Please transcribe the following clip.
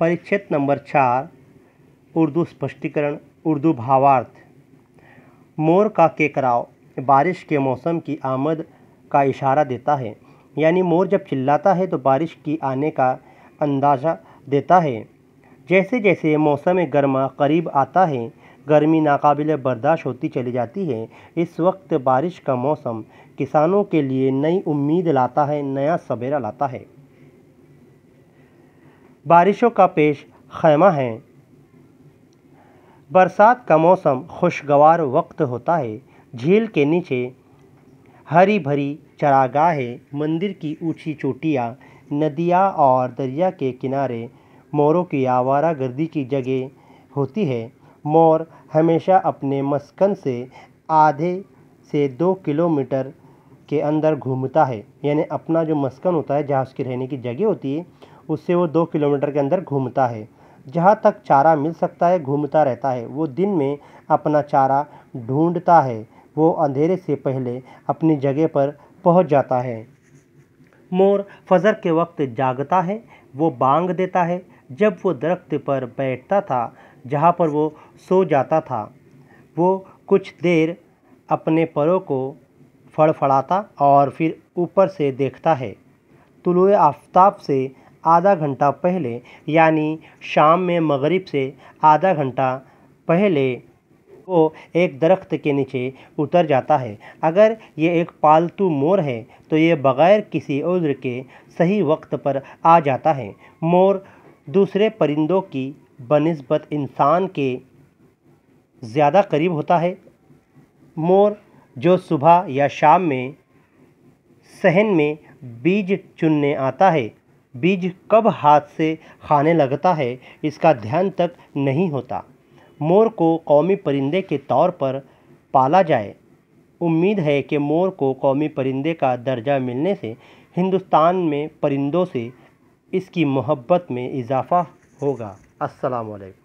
परिच्छेद नंबर चार उर्दू स्पष्टीकरण उर्दू भावार्थ मोर का केकराव बारिश के मौसम की आमद का इशारा देता है यानी मोर जब चिल्लाता है तो बारिश की आने का अंदाज़ा देता है जैसे जैसे मौसम गर्मा करीब आता है गर्मी नाकबिल बर्दाश्त होती चली जाती है इस वक्त बारिश का मौसम किसानों के लिए नई उम्मीद लाता है नया सवेरा लाता है बारिशों का पेश खैमा है बरसात का मौसम खुशगवार वक्त होता है झील के नीचे हरी भरी चरागाहें मंदिर की ऊंची चोटियाँ नदियाँ और दरिया के किनारे मोरों की आवारा गर्दी की जगह होती है मोर हमेशा अपने मस्कन से आधे से दो किलोमीटर के अंदर घूमता है यानी अपना जो मस्कन होता है जहाज के रहने की जगह होती है उससे वो दो किलोमीटर के अंदर घूमता है जहाँ तक चारा मिल सकता है घूमता रहता है वो दिन में अपना चारा ढूंढता है वो अंधेरे से पहले अपनी जगह पर पहुँच जाता है मोर फजर के वक्त जागता है वो बांग देता है जब वो दरख्त पर बैठता था जहाँ पर वो सो जाता था वो कुछ देर अपने परों को फड़फड़ाता और फिर ऊपर से देखता है तुलुए आफ्ताब से आधा घंटा पहले यानी शाम में मगरिब से आधा घंटा पहले वो एक दरख्त के नीचे उतर जाता है अगर ये एक पालतू मोर है तो ये बग़ैर किसी उज्र के सही वक्त पर आ जाता है मोर दूसरे परिंदों की बनस्बत इंसान के ज़्यादा करीब होता है मोर जो सुबह या शाम में सहन में बीज चुनने आता है बीज कब हाथ से खाने लगता है इसका ध्यान तक नहीं होता मोर को कौमी परिंदे के तौर पर पाला जाए उम्मीद है कि मोर को कौमी परिंदे का दर्जा मिलने से हिंदुस्तान में परिंदों से इसकी मोहब्बत में इजाफ़ा होगा अस्सलाम वालेकुम